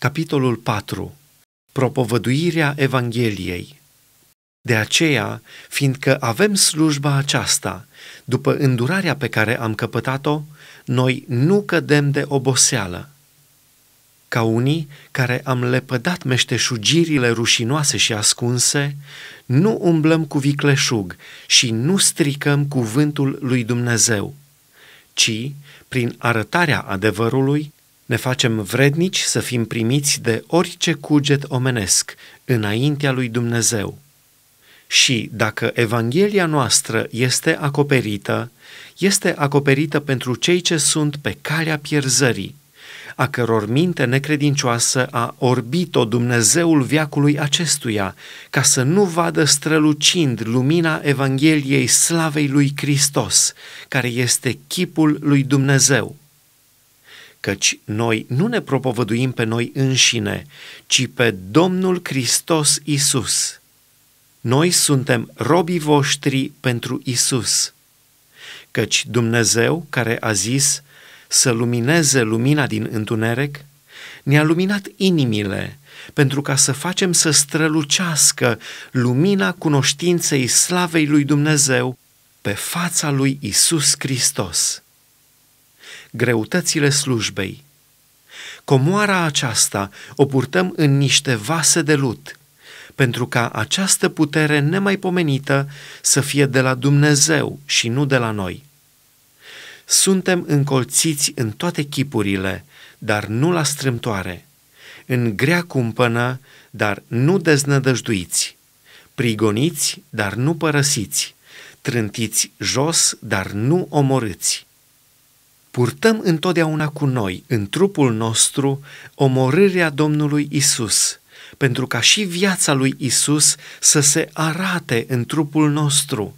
Capitolul 4. Propovăduirea Evangheliei. De aceea, fiindcă avem slujba aceasta, după îndurarea pe care am căpătat-o, noi nu cădem de oboseală. Ca unii care am lepădat meșteșugirile rușinoase și ascunse, nu umblăm cu vicleșug și nu stricăm cuvântul lui Dumnezeu, ci, prin arătarea adevărului, ne facem vrednici să fim primiți de orice cuget omenesc înaintea lui Dumnezeu. Și dacă Evanghelia noastră este acoperită, este acoperită pentru cei ce sunt pe calea pierzării, a căror minte necredincioasă a orbit-o Dumnezeul viacului acestuia, ca să nu vadă strălucind lumina Evangheliei slavei lui Hristos, care este chipul lui Dumnezeu căci noi nu ne propovăduim pe noi înșine, ci pe Domnul Hristos Isus. Noi suntem robii voștri pentru Isus. Căci Dumnezeu, care a zis să lumineze lumina din întuneric, ne-a luminat inimile pentru ca să facem să strălucească lumina cunoștinței slavei lui Dumnezeu pe fața lui Isus Hristos greutățile slujbei. Comoara aceasta o purtăm în niște vase de lut, pentru ca această putere nemaipomenită să fie de la Dumnezeu și nu de la noi. Suntem încolțiți în toate chipurile, dar nu la strâmtoare, în grea cumpănă, dar nu deznădăjduiți, prigoniți, dar nu părăsiți, trântiți jos, dar nu omorâți purtăm întotdeauna cu noi, în trupul nostru, omorârea Domnului Isus, pentru ca și viața lui Isus să se arate în trupul nostru.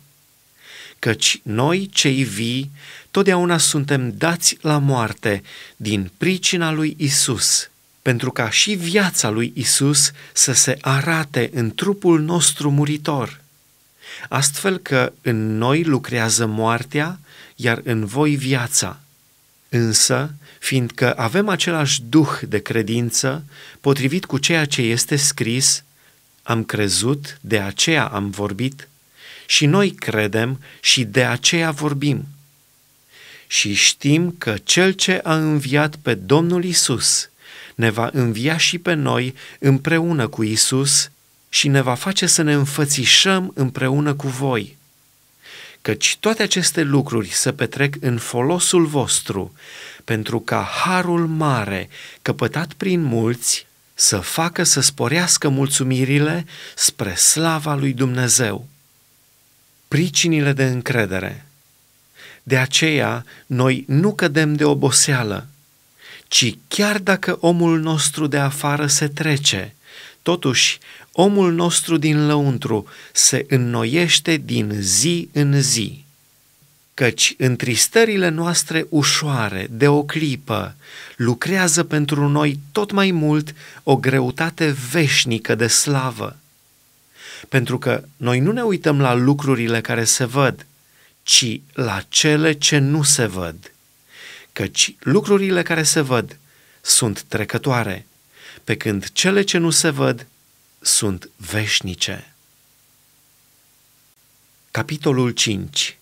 Căci noi, cei vii, totdeauna suntem dați la moarte din pricina lui Isus, pentru ca și viața lui Isus să se arate în trupul nostru muritor. Astfel că în noi lucrează moartea, iar în voi viața Însă, fiindcă avem același duh de credință, potrivit cu ceea ce este scris, am crezut, de aceea am vorbit, și noi credem și de aceea vorbim. Și știm că cel ce a înviat pe Domnul Isus ne va învia și pe noi împreună cu Isus și ne va face să ne înfățișăm împreună cu voi căci toate aceste lucruri să petrec în folosul vostru, pentru ca harul mare, căpătat prin mulți, să facă să sporească mulțumirile spre slava lui Dumnezeu. Pricinile de încredere. De aceea, noi nu cădem de oboseală, ci chiar dacă omul nostru de afară se trece, totuși omul nostru din lăuntru se înnoiește din zi în zi. Căci întristările noastre ușoare, de o clipă, lucrează pentru noi tot mai mult o greutate veșnică de slavă. Pentru că noi nu ne uităm la lucrurile care se văd, ci la cele ce nu se văd. Căci lucrurile care se văd sunt trecătoare, pe când cele ce nu se văd sunt veșnice. Capitolul 5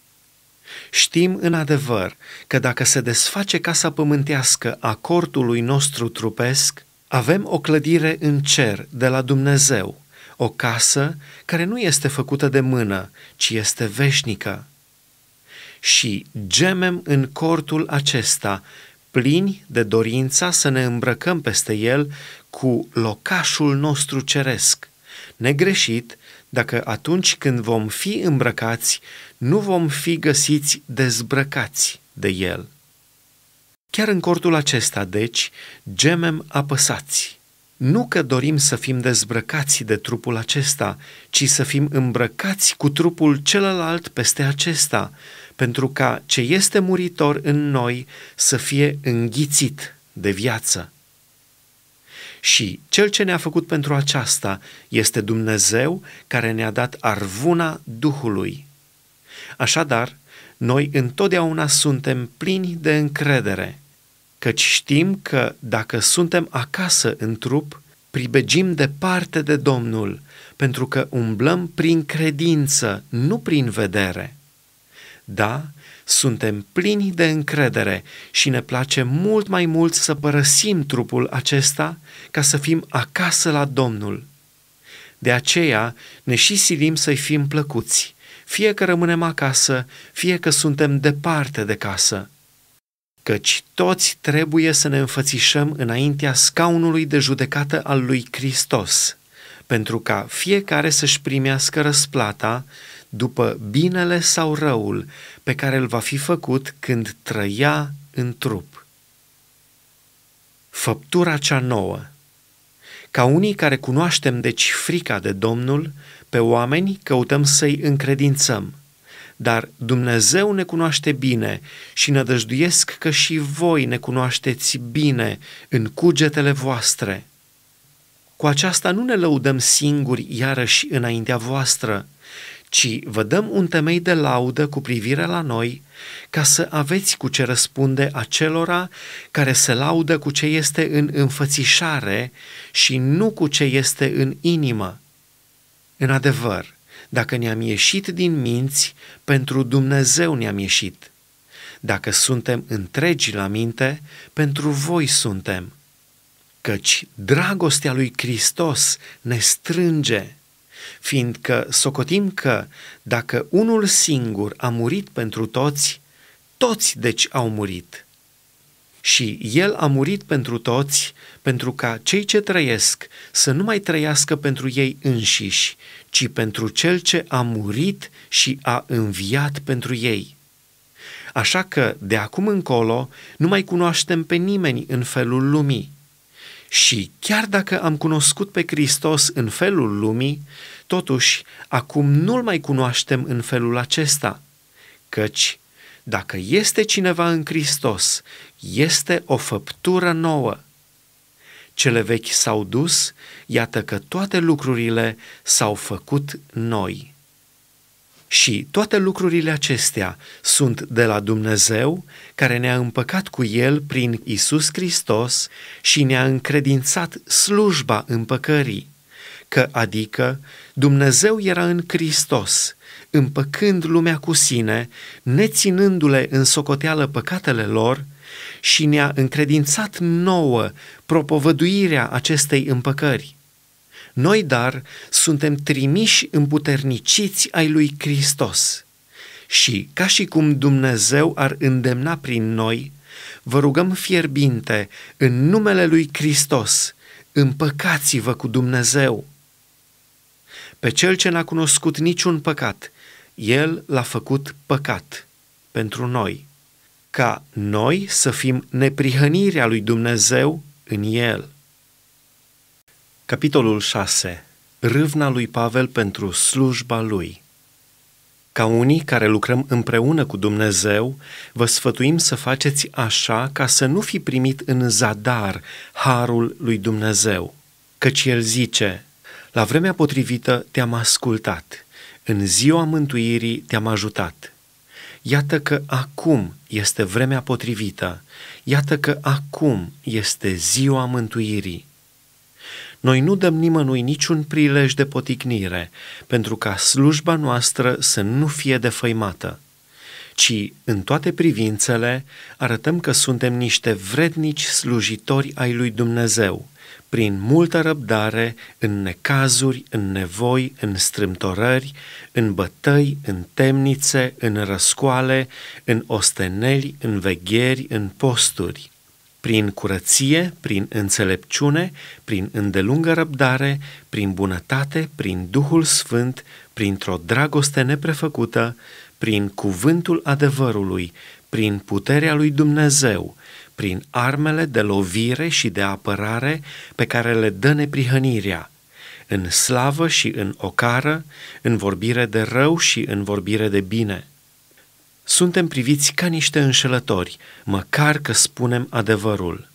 Știm în adevăr că dacă se desface casa pământească a cortului nostru trupesc, avem o clădire în cer de la Dumnezeu, o casă care nu este făcută de mână, ci este veșnică. Și gemem în cortul acesta, plini de dorința să ne îmbrăcăm peste el cu locașul nostru ceresc. Negreșit, dacă atunci când vom fi îmbrăcați, nu vom fi găsiți dezbrăcați de el. Chiar în cortul acesta, deci, gemem apăsați. Nu că dorim să fim dezbrăcați de trupul acesta, ci să fim îmbrăcați cu trupul celălalt peste acesta, pentru ca ce este muritor în noi să fie înghițit de viață. Și cel ce ne-a făcut pentru aceasta este Dumnezeu care ne-a dat arvuna Duhului. Așadar, noi întotdeauna suntem plini de încredere, căci știm că dacă suntem acasă în trup, pribegim departe de Domnul, pentru că umblăm prin credință, nu prin vedere. Da, suntem plini de încredere și ne place mult mai mult să părăsim trupul acesta ca să fim acasă la Domnul. De aceea ne și silim să-i fim plăcuți, fie că rămânem acasă, fie că suntem departe de casă. Căci toți trebuie să ne înfățișăm înaintea scaunului de judecată al lui Hristos, pentru ca fiecare să-și primească răsplata după binele sau răul pe care îl va fi făcut când trăia în trup. Făptura cea nouă Ca unii care cunoaștem deci frica de Domnul, pe oameni căutăm să-i încredințăm – dar Dumnezeu ne cunoaște bine și nădăjduiesc că și voi ne cunoașteți bine în cugetele voastre. Cu aceasta nu ne lăudăm singuri iarăși înaintea voastră, ci vă dăm un temei de laudă cu privire la noi, ca să aveți cu ce răspunde acelora care se laudă cu ce este în înfățișare și nu cu ce este în inimă. În adevăr, dacă ne-am ieșit din minți, pentru Dumnezeu ne-am ieșit. Dacă suntem întregi la minte, pentru voi suntem. Căci dragostea lui Hristos ne strânge fiindcă socotim că dacă unul singur a murit pentru toți, toți deci au murit. Și el a murit pentru toți, pentru ca cei ce trăiesc să nu mai trăiască pentru ei înșiși, ci pentru cel ce a murit și a înviat pentru ei. Așa că, de acum încolo, nu mai cunoaștem pe nimeni în felul lumii și chiar dacă am cunoscut pe Hristos în felul lumii, totuși acum nu-l mai cunoaștem în felul acesta, căci dacă este cineva în Hristos, este o făptură nouă. Cele vechi s-au dus, iată că toate lucrurile s-au făcut noi. Și toate lucrurile acestea sunt de la Dumnezeu, care ne-a împăcat cu El prin Isus Hristos și ne-a încredințat slujba împăcării, că adică Dumnezeu era în Hristos, împăcând lumea cu sine, neținându-le în socoteală păcatele lor, și ne-a încredințat nouă propovăduirea acestei împăcări noi, dar, suntem trimiși împuterniciți ai lui Hristos și, ca și cum Dumnezeu ar îndemna prin noi, vă rugăm fierbinte, în numele lui Hristos, împăcați-vă cu Dumnezeu. Pe cel ce n-a cunoscut niciun păcat, el l-a făcut păcat pentru noi, ca noi să fim neprihănirea lui Dumnezeu în el. Capitolul 6. Râvna lui Pavel pentru slujba lui. Ca unii care lucrăm împreună cu Dumnezeu, vă sfătuim să faceți așa ca să nu fi primit în zadar harul lui Dumnezeu. Căci el zice, la vremea potrivită te-am ascultat, în ziua mântuirii te-am ajutat. Iată că acum este vremea potrivită, iată că acum este ziua mântuirii. Noi nu dăm nimănui niciun prilej de poticnire, pentru ca slujba noastră să nu fie defăimată, ci, în toate privințele, arătăm că suntem niște vrednici slujitori ai lui Dumnezeu, prin multă răbdare, în necazuri, în nevoi, în strâmtorări, în bătăi, în temnițe, în răscoale, în osteneli, în vegheri, în posturi – prin curăție, prin înțelepciune, prin îndelungă răbdare, prin bunătate, prin Duhul Sfânt, printr-o dragoste neprefăcută, prin cuvântul adevărului, prin puterea lui Dumnezeu, prin armele de lovire și de apărare pe care le dă neprihănirea, în slavă și în ocară, în vorbire de rău și în vorbire de bine suntem priviți ca niște înșelători, măcar că spunem adevărul,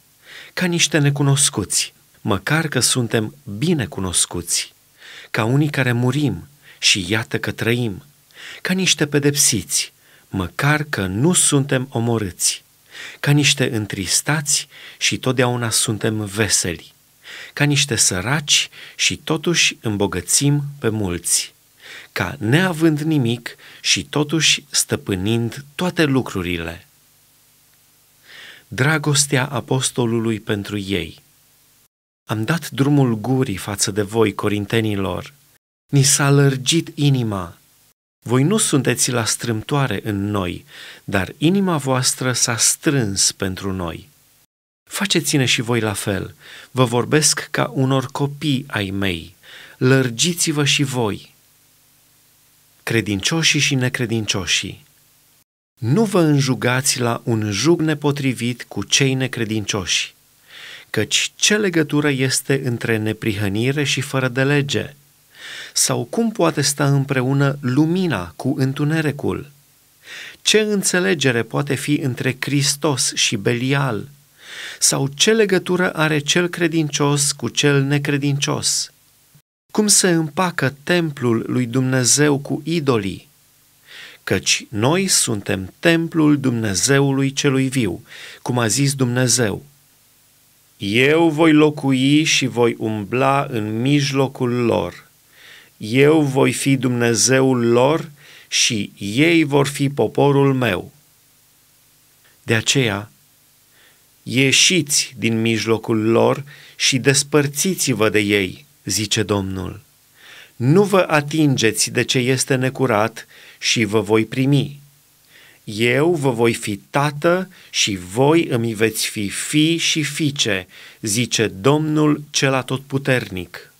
ca niște necunoscuți, măcar că suntem binecunoscuți; ca unii care murim și iată că trăim, ca niște pedepsiți, măcar că nu suntem omorâți, ca niște întristați și totdeauna suntem veseli, ca niște săraci și totuși îmbogățim pe mulți ca neavând nimic și totuși stăpânind toate lucrurile. Dragostea apostolului pentru ei. Am dat drumul gurii față de voi, corintenilor. Ni s-a lărgit inima. Voi nu sunteți la strâmtoare în noi, dar inima voastră s-a strâns pentru noi. Faceți-ne și voi la fel. Vă vorbesc ca unor copii ai mei. Lărgiți-vă și voi credincioșii și necredincioșii. Nu vă înjugați la un jug nepotrivit cu cei necredincioși, căci ce legătură este între neprihănire și fără de lege? Sau cum poate sta împreună lumina cu întunericul? Ce înțelegere poate fi între Hristos și Belial? Sau ce legătură are cel credincios cu cel necredincios? cum se împacă templul lui Dumnezeu cu idolii, căci noi suntem templul Dumnezeului celui viu, cum a zis Dumnezeu. Eu voi locui și voi umbla în mijlocul lor. Eu voi fi Dumnezeul lor și ei vor fi poporul meu. De aceea, ieșiți din mijlocul lor și despărțiți-vă de ei zice Domnul. Nu vă atingeți de ce este necurat și vă voi primi. Eu vă voi fi tată și voi îmi veți fi fi și fiice, zice Domnul cel atotputernic.